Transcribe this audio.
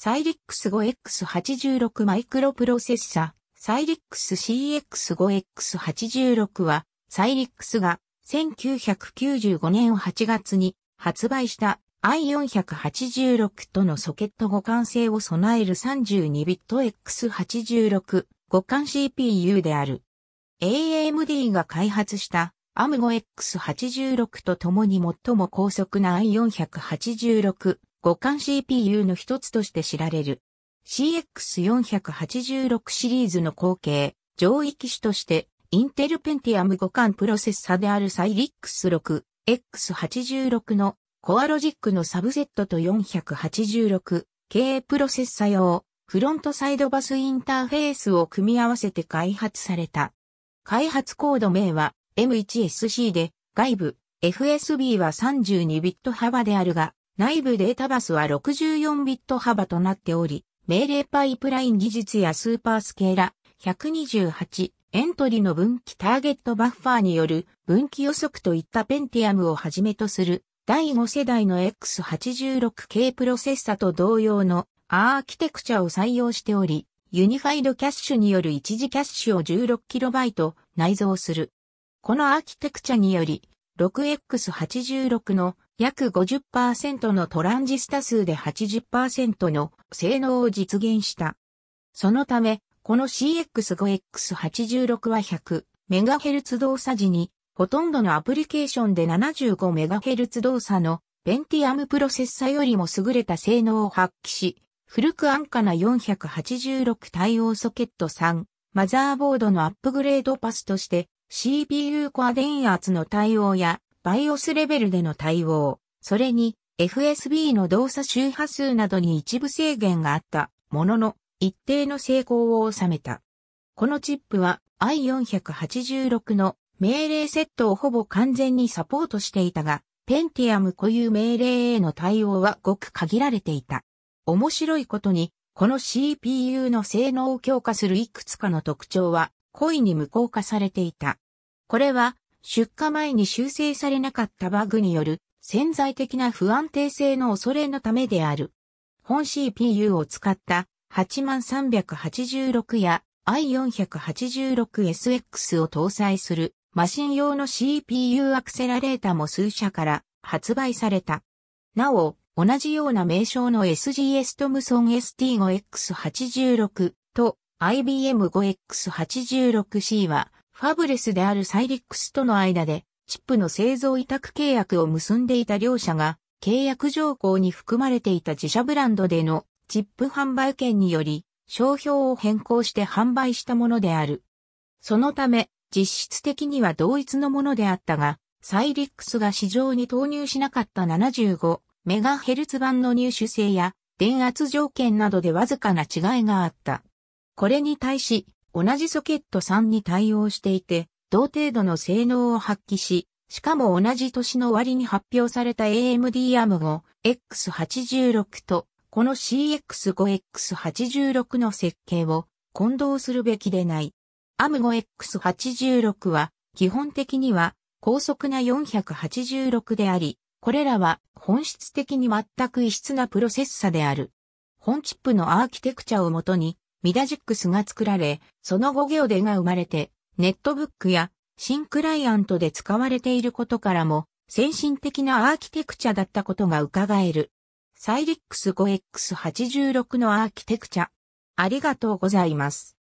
サイリックス 5X86 マイクロプロセッサ、サイリックス CX5X86 は、サイリックスが1995年8月に発売した i486 とのソケット互換性を備える32ビット X86 互換 CPU である。AMD が開発した a m 5 X86 と共に最も高速な i486 互換 CPU の一つとして知られる。CX486 シリーズの後継、上位機種として、インテルペンティアム互換プロセッサであるサイリックス 6X86 のコアロジックのサブセットと 486K プロセッサ用フロントサイドバスインターフェースを組み合わせて開発された。開発コード名は M1SC で外部 FSB は32ビット幅であるが内部データバスは64ビット幅となっており、命令パイプライン技術やスーパースケーラ128エントリの分岐ターゲットバッファーによる分岐予測といったペンティアムをはじめとする第5世代の X86 系プロセッサと同様のアーキテクチャを採用しており、ユニファイドキャッシュによる一時キャッシュを 16KB 内蔵する。このアーキテクチャにより、6X86 の約50%のトランジスタ数で80%の性能を実現した。そのため、この CX5X86 は 100MHz 動作時に、ほとんどのアプリケーションで 75MHz 動作のペンティアムプロセッサよりも優れた性能を発揮し、古く安価な486対応ソケット3、マザーボードのアップグレードパスとして CPU コア電圧の対応やバイオスレベルでの対応、それに FSB の動作周波数などに一部制限があったものの一定の成功を収めた。このチップは i486 の命令セットをほぼ完全にサポートしていたが、ペンティアム固有命令への対応はごく限られていた。面白いことに、この CPU の性能を強化するいくつかの特徴は、故意に無効化されていた。これは、出荷前に修正されなかったバグによる潜在的な不安定性の恐れのためである。本 CPU を使った8 3 8 6や i486SX を搭載するマシン用の CPU アクセラレータも数社から発売された。なお、同じような名称の SGS トムソン ST5X86 と IBM 5X86C はファブレスであるサイリックスとの間で、チップの製造委託契約を結んでいた両社が、契約条項に含まれていた自社ブランドでのチップ販売権により、商標を変更して販売したものである。そのため、実質的には同一のものであったが、サイリックスが市場に投入しなかった7 5ヘルツ版の入手性や電圧条件などでわずかな違いがあった。これに対し、同じソケット3に対応していて、同程度の性能を発揮し、しかも同じ年の終わりに発表された AMD AM5 X86 と、この CX5 X86 の設計を混同するべきでない。AM5 X86 は、基本的には高速な486であり、これらは本質的に全く異質なプロセッサである。本チップのアーキテクチャをもとにミダジックスが作られ、その後ゲオデが生まれて、ネットブックや新クライアントで使われていることからも、先進的なアーキテクチャだったことが伺える。サイリックス 5X86 のアーキテクチャ。ありがとうございます。